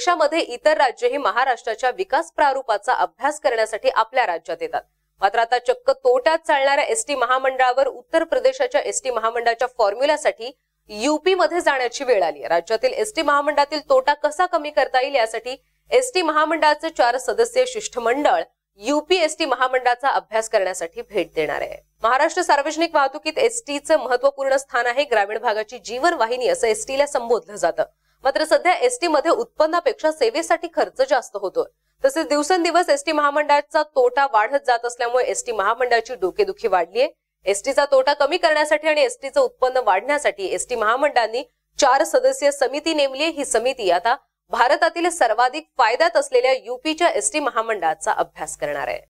देशामध्ये इतर राज्यही महाराष्ट्राच्या विकास प्रारूपाचा अभ्यास करण्यासाठी आपल्या राज्यात येतात मात्र आता चक्क तोट्यात चालणाऱ्या एसटी महामंडळावर उत्तर प्रदेशाच्या एसटी महामंडळाच्या फॉर्म्युल्यासाठी मध्ये जाण्याची वेळ आली राज्यातील एसटी महामंडळातील तोटा कसा कमी करता येईल यासाठी एसटी महामंडळाचं चार सदस्यीय शिष्टमंडळ युपी एसटी महामंडळाचा अभ्यास करण्यासाठी भेट देणार आहे महाराष्ट्र सार्वजनिक वाहतुकीत टीचं महत्वपूर्ण स्थान आहे ग्रामीण भागाची जीवनवाहिनी असं टीला संबोधलं जातं मात्र सध्या एसटी मध्ये उत्पन्नापेक्षा सेवेसाठी खर्च जास्त होतोय तसेच दिवसेंदिवस एसटी महामंडळाचा तोटा वाढत जात असल्यामुळे एसटी महामंडळाची डोकेदुखी वाढली आहे एसटीचा तोटा कमी करण्यासाठी आणि एसटीचं उत्पन्न वाढण्यासाठी एसटी महामंडळांनी चार सदस्यीय समिती नेमली ही समिती आता भारतातील सर्वाधिक फायद्यात असलेल्या युपीच्या एसटी महामंडळाचा अभ्यास करणार आहे